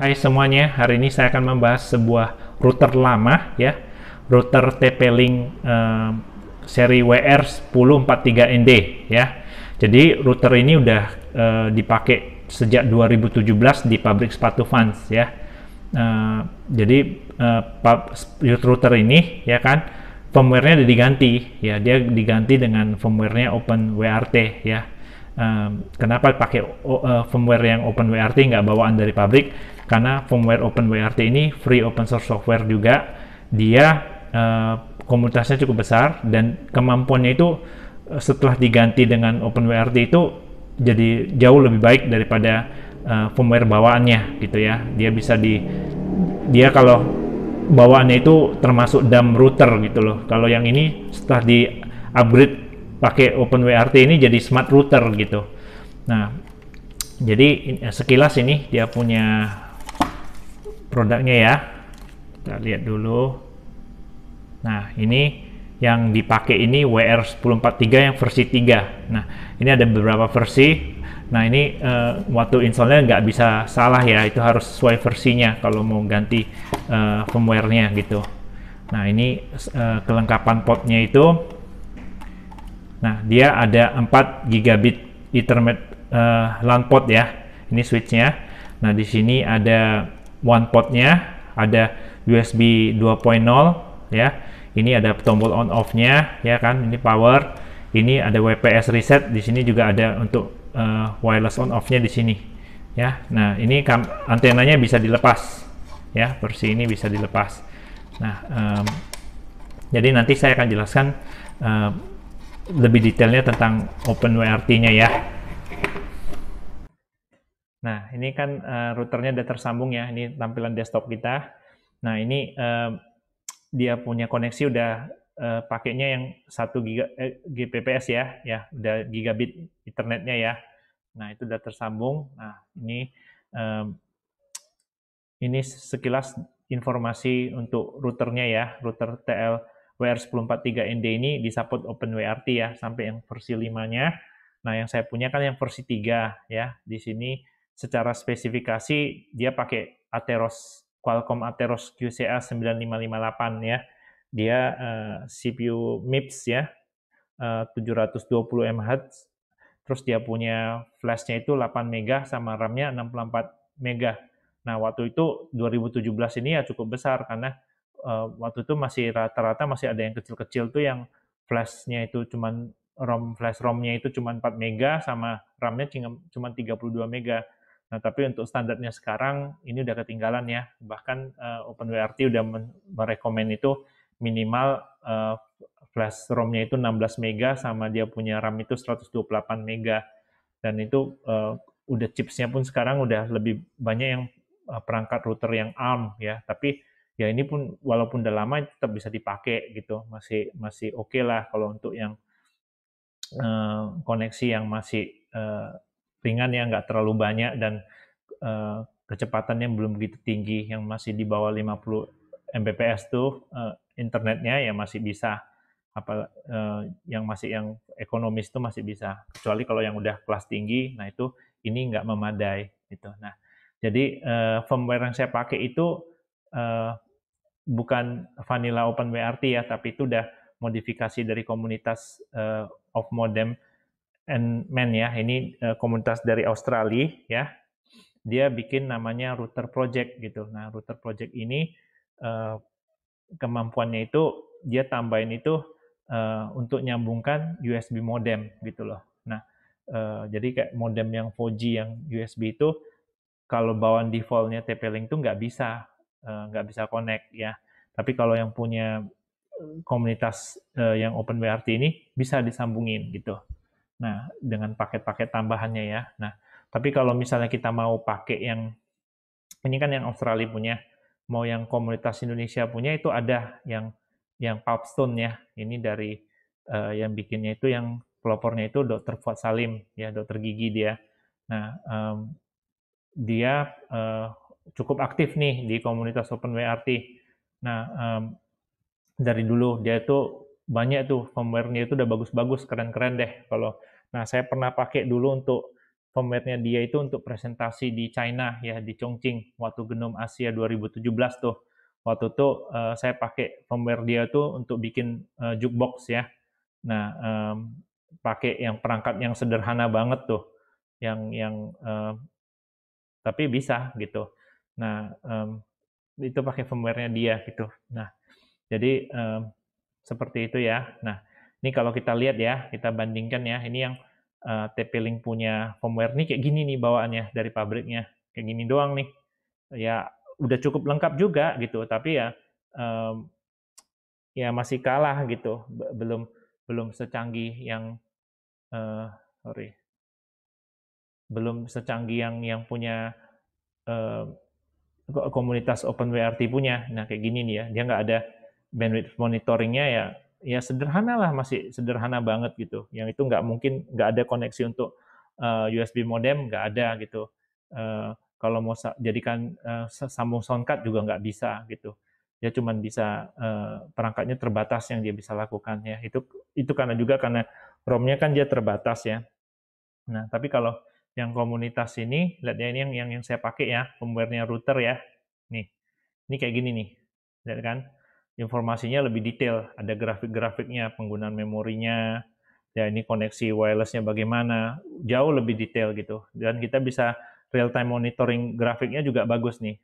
Hai semuanya, hari ini saya akan membahas sebuah router lama ya, router TP-Link eh, seri WR1043ND ya. Jadi router ini udah eh, dipakai sejak 2017 di pabrik sepatu Vans ya. Eh, jadi eh, router ini ya kan firmware-nya udah diganti ya, dia diganti dengan firmware-nya OpenWRT ya. Ehm, kenapa pakai eh, firmware yang OpenWRT nggak bawaan dari pabrik? karena firmware OpenWRT ini free open source software juga dia uh, komunitasnya cukup besar dan kemampuannya itu eh, setelah diganti dengan OpenWRT itu jadi jauh lebih baik daripada uh, firmware bawaannya gitu ya dia bisa di dia kalau bawaannya itu termasuk dumb router gitu loh kalau yang ini setelah di upgrade pakai OpenWRT ini jadi smart router gitu nah jadi sekilas ini dia punya produknya ya kita lihat dulu nah ini yang dipakai ini WR1043 yang versi 3 nah ini ada beberapa versi nah ini uh, waktu installnya nggak bisa salah ya itu harus sesuai versinya kalau mau ganti uh, firmware-nya gitu nah ini uh, kelengkapan portnya itu nah dia ada 4 gigabit ethernet uh, LAN port ya ini switch-nya. nah di sini ada one portnya ada USB 2.0 ya ini ada tombol on off nya ya kan ini power ini ada WPS reset di sini juga ada untuk uh, wireless on off nya di sini ya nah ini antenanya bisa dilepas ya versi ini bisa dilepas nah um, jadi nanti saya akan jelaskan uh, lebih detailnya tentang Open wrt nya ya Nah, ini kan uh, routernya sudah tersambung ya. Ini tampilan desktop kita. Nah, ini uh, dia punya koneksi udah uh, pakainya yang 1 giga, eh, GPPS ya, ya udah gigabit internetnya ya. Nah, itu udah tersambung. Nah, ini um, ini sekilas informasi untuk routernya ya, router TL WR1043ND ini disupport OpenWRT ya sampai yang versi 5-nya. Nah, yang saya punya kan yang versi 3 ya. Di sini secara spesifikasi dia pakai Atheros Qualcomm Atheros QCA 9558 ya. Dia uh, eh, CPU MIPS ya. Uh, 720 MHz. Terus dia punya flashnya itu 8 MB sama RAM-nya 64 MB. Nah, waktu itu 2017 ini ya cukup besar karena uh, waktu itu masih rata-rata masih ada yang kecil-kecil tuh yang flashnya itu cuman ROM flash ROM-nya itu cuma 4 mega sama RAM-nya cuma 32 mega. Nah, tapi untuk standarnya sekarang ini udah ketinggalan ya. Bahkan uh, eh, OpenWRT udah merekomend itu minimal uh, flash ROM-nya itu 16 MB sama dia punya RAM itu 128 MB. Dan itu uh, udah chipsnya pun sekarang udah lebih banyak yang perangkat router yang ARM ya. Tapi ya ini pun walaupun udah lama tetap bisa dipakai gitu. Masih masih oke okay lah kalau untuk yang uh, koneksi yang masih uh, ringan ya nggak terlalu banyak dan uh, kecepatannya belum begitu tinggi yang masih di bawah 50 Mbps tuh uh, internetnya ya masih bisa apa uh, yang masih yang ekonomis tuh masih bisa kecuali kalau yang udah kelas tinggi nah itu ini nggak memadai gitu nah jadi uh, firmware yang saya pakai itu uh, bukan vanilla OpenWRT ya tapi itu udah modifikasi dari komunitas uh, off modem and Men ya, ini uh, komunitas dari Australia ya. Dia bikin namanya router project gitu. Nah, router project ini uh, kemampuannya itu dia tambahin itu uh, untuk nyambungkan USB modem gitu loh. Nah, uh, jadi kayak modem yang 4G yang USB itu kalau bawaan defaultnya TP-Link itu nggak bisa uh, nggak bisa connect ya. Tapi kalau yang punya komunitas uh, yang OpenWRT ini bisa disambungin gitu. Nah, dengan paket-paket tambahannya ya. Nah, tapi kalau misalnya kita mau pakai yang ini kan yang Australia punya, mau yang komunitas Indonesia punya itu ada yang yang pubstone ya. Ini dari uh, yang bikinnya itu yang pelopornya itu Dr. Fuad Salim ya, dokter gigi dia. Nah, um, dia uh, cukup aktif nih di komunitas Open WRT Nah, um, dari dulu dia itu banyak tuh firmware-nya itu udah bagus-bagus, keren-keren deh kalau Nah, saya pernah pakai dulu untuk pemetnya dia itu untuk presentasi di China ya di Chongqing waktu Genom Asia 2017 tuh. Waktu itu uh, saya pakai firmware dia tuh untuk bikin uh, jukebox ya. Nah, um, pakai yang perangkat yang sederhana banget tuh. Yang yang uh, tapi bisa gitu. Nah, um, itu pakai firmware-nya dia gitu. Nah, jadi um, seperti itu ya. Nah, ini kalau kita lihat ya, kita bandingkan ya, ini yang uh, eh, TP-Link punya firmware ini kayak gini nih bawaannya dari pabriknya. Kayak gini doang nih. Ya udah cukup lengkap juga gitu, tapi ya um, ya masih kalah gitu, belum belum secanggih yang uh, sorry belum secanggih yang yang punya uh, komunitas OpenWRT punya. Nah kayak gini nih ya, dia nggak ada bandwidth monitoringnya ya ya sederhana lah masih sederhana banget gitu. Yang itu nggak mungkin nggak ada koneksi untuk uh, eh, USB modem nggak ada gitu. Uh, kalau mau jadikan uh, sambung soundcard juga nggak bisa gitu. Ya cuman bisa uh, perangkatnya terbatas yang dia bisa lakukan ya. Itu itu karena juga karena ROM-nya kan dia terbatas ya. Nah, tapi kalau yang komunitas ini, lihat ya ini yang yang, saya pakai ya, firmware router ya. Nih. Ini kayak gini nih. Lihat kan? informasinya lebih detail. Ada grafik-grafiknya, penggunaan memorinya, ya ini koneksi wirelessnya bagaimana, jauh lebih detail gitu. Dan kita bisa real time monitoring grafiknya juga bagus nih,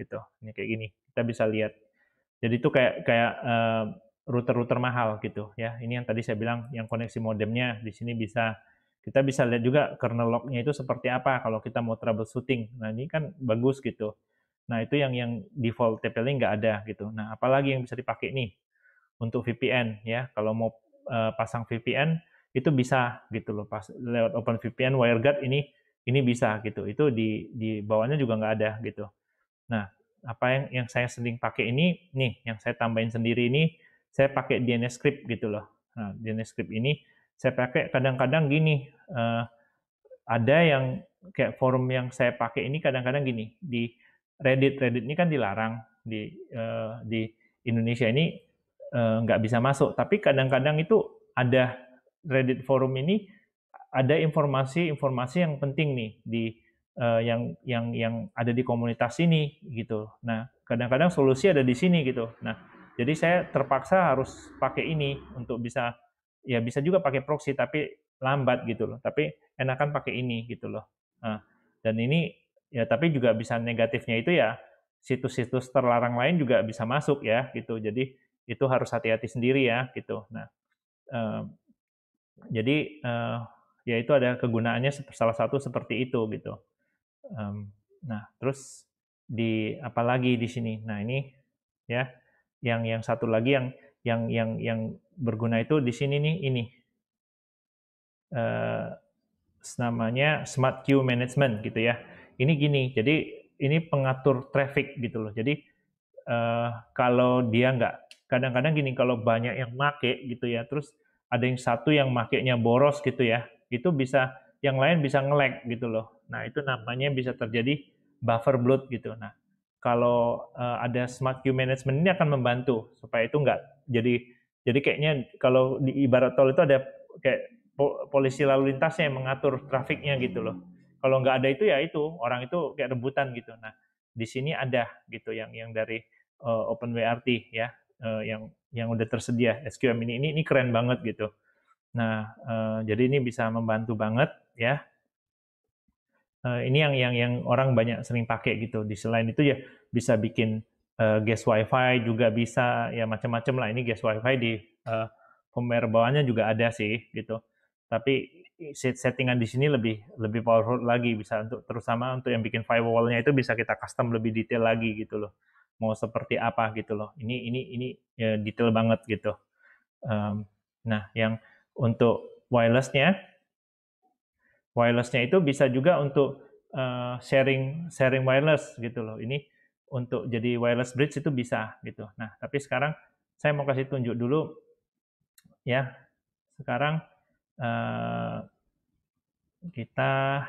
gitu. Ini kayak gini, kita bisa lihat. Jadi itu kayak kayak router eh, router-router mahal gitu ya. Ini yang tadi saya bilang yang koneksi modemnya di sini bisa kita bisa lihat juga kernel lognya itu seperti apa kalau kita mau troubleshooting. Nah ini kan bagus gitu. Nah, itu yang yang default TP-Link nggak ada gitu. Nah, apalagi yang bisa dipakai nih untuk VPN ya. Kalau mau uh, pasang VPN itu bisa gitu loh pas lewat VPN WireGuard ini ini bisa gitu. Itu di di bawahnya juga nggak ada gitu. Nah, apa yang yang saya sering pakai ini nih yang saya tambahin sendiri ini saya pakai DNS script gitu loh. Nah, DNS script ini saya pakai kadang-kadang gini uh, ada yang kayak forum yang saya pakai ini kadang-kadang gini di Reddit Reddit ini kan dilarang di uh, di Indonesia ini uh, nggak bisa masuk tapi kadang-kadang itu ada Reddit forum ini ada informasi-informasi yang penting nih di uh, yang yang yang ada di komunitas ini gitu nah kadang-kadang solusi ada di sini gitu nah jadi saya terpaksa harus pakai ini untuk bisa ya bisa juga pakai proxy tapi lambat gitu loh tapi enakan pakai ini gitu loh nah, dan ini ya tapi juga bisa negatifnya itu ya situs-situs terlarang lain juga bisa masuk ya gitu jadi itu harus hati-hati sendiri ya gitu nah eh, jadi eh, ya itu ada kegunaannya salah satu seperti itu gitu um, nah terus di apalagi di sini nah ini ya yang yang satu lagi yang yang yang yang berguna itu di sini nih ini uh, namanya smart queue management gitu ya ini gini. Jadi ini pengatur traffic gitu loh. Jadi uh, kalau dia nggak, kadang-kadang gini kalau banyak yang make gitu ya, terus ada yang satu yang makainya boros gitu ya, itu bisa yang lain bisa ngelag gitu loh. Nah itu namanya bisa terjadi buffer bloat gitu. Nah kalau uh, ada smart queue management ini akan membantu supaya itu nggak jadi jadi kayaknya kalau di ibarat tol itu ada kayak polisi lalu lintasnya yang mengatur trafiknya gitu loh. Kalau nggak ada itu ya itu orang itu kayak rebutan gitu. Nah di sini ada gitu yang yang dari uh, eh, OpenWRT ya uh, yang yang udah tersedia SQM ini ini ini keren banget gitu. Nah uh, jadi ini bisa membantu banget ya. Uh, ini yang yang yang orang banyak sering pakai gitu. Di selain itu ya bisa bikin uh, guest wifi juga bisa ya macam-macam lah ini guest wifi di uh, bawahnya juga ada sih gitu tapi settingan di sini lebih lebih powerful lagi bisa untuk terus sama untuk yang bikin firewallnya itu bisa kita custom lebih detail lagi gitu loh mau seperti apa gitu loh ini ini ini ya, detail banget gitu um, nah yang untuk wirelessnya wirelessnya itu bisa juga untuk uh, sharing sharing wireless gitu loh ini untuk jadi wireless bridge itu bisa gitu nah tapi sekarang saya mau kasih tunjuk dulu ya sekarang uh, kita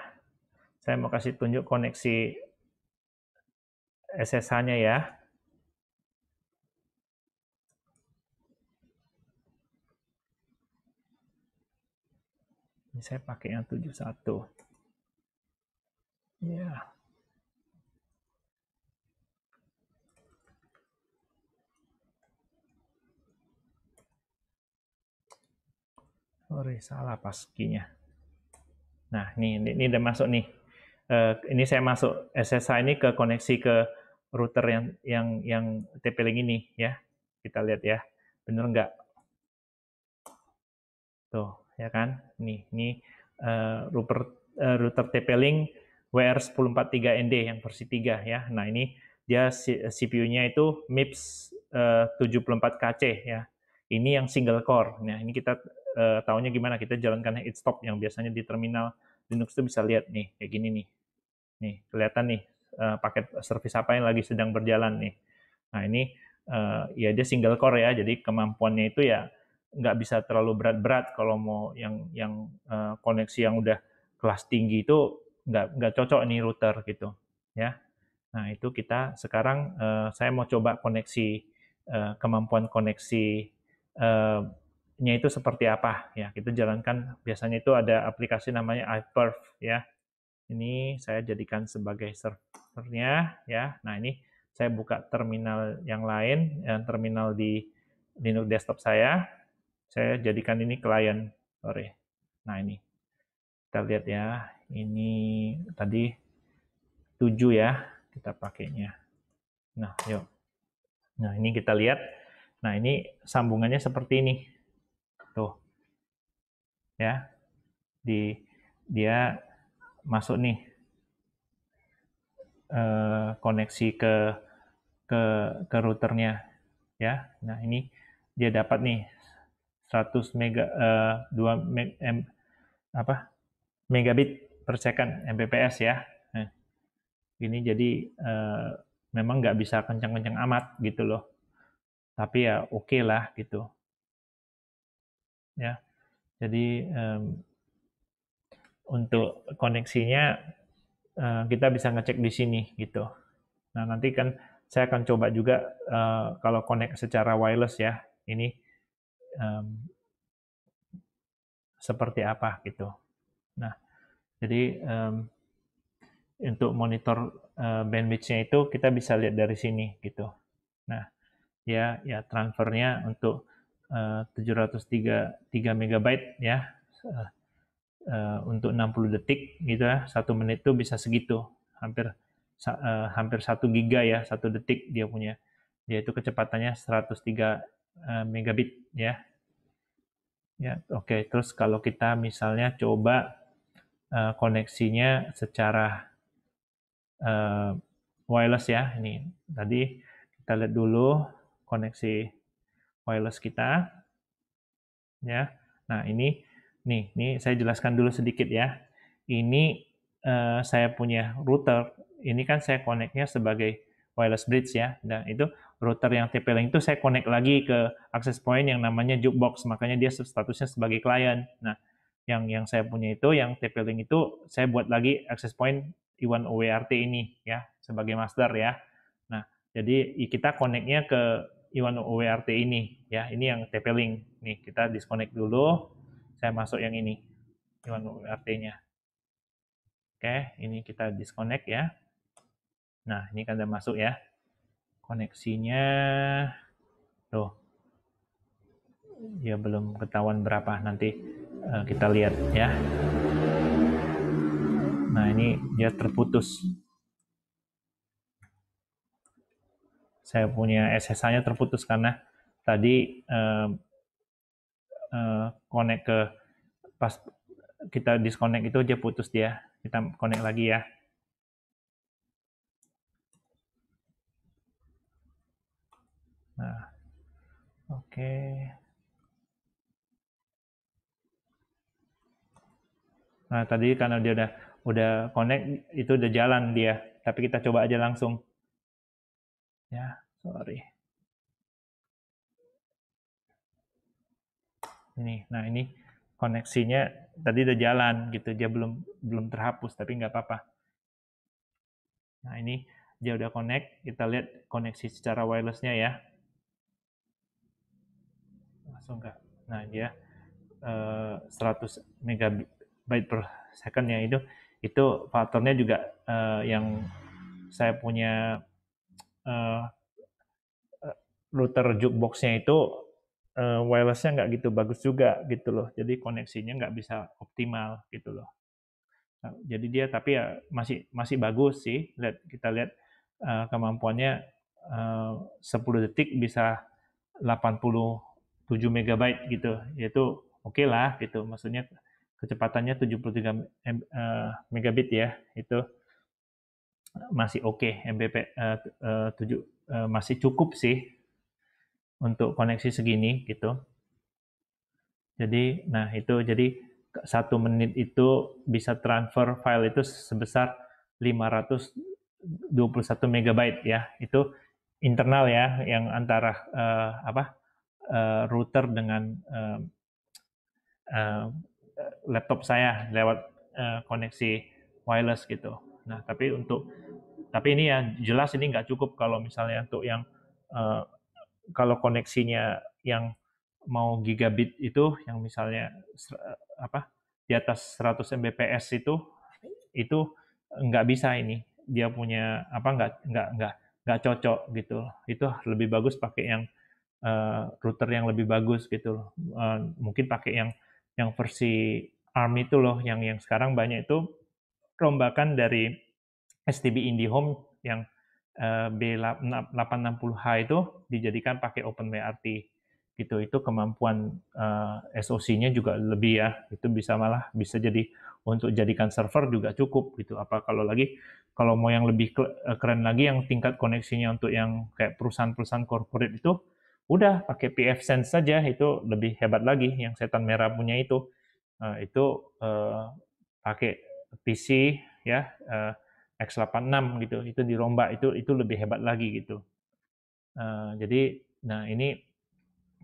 saya mau kasih tunjuk koneksi SSH-nya ya. Ini saya pakai yang 71. Ya. Yeah. Sorry, salah paskinya. Nah, ini, ini udah masuk nih. Uh, ini saya masuk SSH ini ke koneksi ke router yang yang yang TP-Link ini ya. Kita lihat ya, bener nggak? Tuh, ya kan? Nih, ini uh, router uh, router TP-Link WR1043ND yang versi 3 ya. Nah, ini dia CPU-nya itu MIPS uh, 74KC ya. Ini yang single core. Nah, ini kita uh, eh, tahunya gimana kita jalankan it stop yang biasanya di terminal Linux itu bisa lihat nih kayak gini nih nih kelihatan nih uh, paket service apa yang lagi sedang berjalan nih nah ini uh, ya dia single core ya jadi kemampuannya itu ya nggak bisa terlalu berat-berat kalau mau yang yang uh, koneksi yang udah kelas tinggi itu nggak nggak cocok nih router gitu ya nah itu kita sekarang uh, saya mau coba koneksi uh, kemampuan koneksi uh, nya itu seperti apa ya kita gitu, jalankan biasanya itu ada aplikasi namanya iPerf ya ini saya jadikan sebagai servernya ya nah ini saya buka terminal yang lain yang eh, terminal di Linux desktop saya saya jadikan ini klien sorry nah ini kita lihat ya ini tadi 7 ya kita pakainya nah yuk nah ini kita lihat nah ini sambungannya seperti ini ya di dia masuk nih eh, koneksi ke ke ke routernya ya nah ini dia dapat nih 100 mega eh, 2 meg, m, apa megabit per second Mbps ya nah, ini jadi eh, memang nggak bisa kencang-kencang amat gitu loh tapi ya oke okay lah gitu ya jadi um, untuk koneksinya uh, kita bisa ngecek di sini gitu. Nah nanti kan saya akan coba juga uh, kalau connect secara wireless ya ini um, seperti apa gitu. Nah jadi um, untuk monitor uh, bandwidthnya itu kita bisa lihat dari sini gitu. Nah ya ya transfernya untuk 703 eh, megabyte ya eh, eh, untuk 60 detik gitu ya satu menit itu bisa segitu hampir uh, hampir satu giga ya satu detik dia punya dia itu kecepatannya 103 uh, megabit ya ya oke okay. terus kalau kita misalnya coba koneksinya secara wireless ya ini tadi kita lihat dulu koneksi wireless kita. Ya. Nah, ini nih, ini saya jelaskan dulu sedikit ya. Ini eh, saya punya router, ini kan saya koneknya sebagai wireless bridge ya. Dan itu router yang TP-Link itu saya connect lagi ke access point yang namanya jukebox, makanya dia statusnya sebagai client. Nah, yang yang saya punya itu yang TP-Link itu saya buat lagi access point I1 OWRT ini ya sebagai master ya. Nah, jadi kita connectnya ke Iwan OWRT ini ya ini yang TP-Link nih kita disconnect dulu saya masuk yang ini Iwan OWRT nya oke ini kita disconnect ya nah ini kan udah masuk ya koneksinya tuh ya belum ketahuan berapa nanti eh, kita lihat ya nah ini dia terputus saya punya SSH-nya terputus karena tadi uh, uh, connect ke pas kita disconnect itu dia putus dia. Kita connect lagi ya. Nah, oke. Okay. Nah, tadi karena dia udah udah connect itu udah jalan dia, tapi kita coba aja langsung ya sorry ini nah ini koneksinya tadi udah jalan gitu dia belum belum terhapus tapi nggak apa-apa nah ini dia udah connect kita lihat koneksi secara wirelessnya ya langsung nggak nah dia ya, 100 eh, megabyte per second ya itu itu faktornya juga eh, yang saya punya uh, router jukeboxnya itu eh, wirelessnya nggak gitu bagus juga gitu loh. Jadi koneksinya nggak bisa optimal gitu loh. Nah, jadi dia tapi ya masih masih bagus sih. Lihat kita lihat kemampuannya uh, 10 detik bisa 87 MB gitu. Yaitu oke okay lah gitu. Maksudnya kecepatannya 73 megabit ya itu masih oke okay, MBP uh, uh, masih cukup sih untuk koneksi segini gitu. Jadi nah itu jadi satu menit itu bisa transfer file itu sebesar 521 megabyte ya. Itu internal ya yang antara uh, apa uh, router dengan uh, uh, laptop saya lewat uh, koneksi wireless gitu. Nah, tapi untuk tapi ini ya jelas ini nggak cukup kalau misalnya untuk yang uh, kalau koneksinya yang mau gigabit itu yang misalnya apa di atas 100 Mbps itu itu nggak bisa ini dia punya apa nggak nggak nggak nggak cocok gitu itu lebih bagus pakai yang uh, router yang lebih bagus gitu uh, mungkin pakai yang yang versi ARM itu loh yang yang sekarang banyak itu rombakan dari STB IndiHome yang B860H eh, itu dijadikan pakai OpenWRT gitu itu kemampuan uh, eh, SOC-nya juga lebih ya itu bisa malah bisa jadi untuk jadikan server juga cukup gitu apa kalau lagi kalau mau yang lebih eh, keren lagi yang tingkat koneksinya untuk yang kayak perusahaan-perusahaan corporate itu udah pakai PF Sense saja itu lebih hebat lagi yang setan merah punya itu uh, itu uh, pakai PC ya uh, X86 gitu itu dirombak itu itu lebih hebat lagi gitu uh, jadi nah ini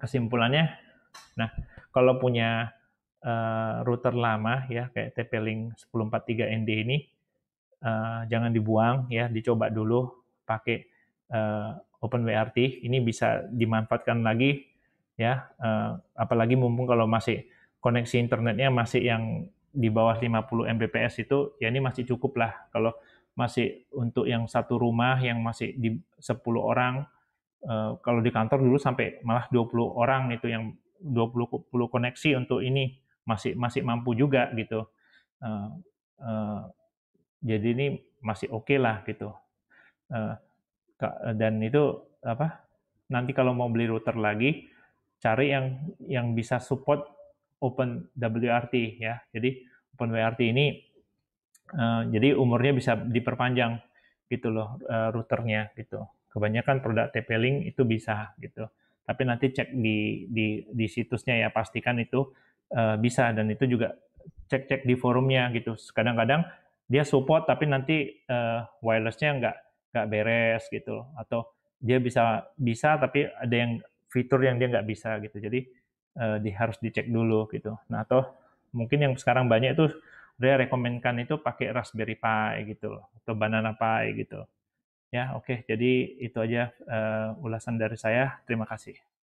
kesimpulannya nah kalau punya uh, router lama ya kayak TP-Link 1043ND ini uh, jangan dibuang ya dicoba dulu pakai uh, OpenWRT ini bisa dimanfaatkan lagi ya uh, apalagi mumpung kalau masih koneksi internetnya masih yang di bawah 50 Mbps itu ya ini masih cukup lah kalau masih untuk yang satu rumah yang masih di 10 orang eh, kalau di kantor dulu sampai malah 20 orang itu yang 20 puluh koneksi untuk ini masih masih mampu juga gitu eh, eh, jadi ini masih oke okay lah gitu dan itu apa nanti kalau mau beli router lagi cari yang yang bisa support Open WRT ya. Jadi Open WRT ini uh, jadi umurnya bisa diperpanjang gitu loh uh, routernya gitu. Kebanyakan produk TP-Link itu bisa gitu. Tapi nanti cek di di di situsnya ya pastikan itu uh, bisa dan itu juga cek-cek di forumnya gitu. Kadang-kadang dia support tapi nanti uh, wirelessnya nggak nggak beres gitu atau dia bisa bisa tapi ada yang fitur yang dia nggak bisa gitu. Jadi uh, di, harus dicek dulu gitu. Nah atau mungkin yang sekarang banyak itu dia rekomendkan itu pakai Raspberry Pi gitu atau Banana Pi gitu. Ya oke okay, jadi itu aja uh, ulasan dari saya. Terima kasih.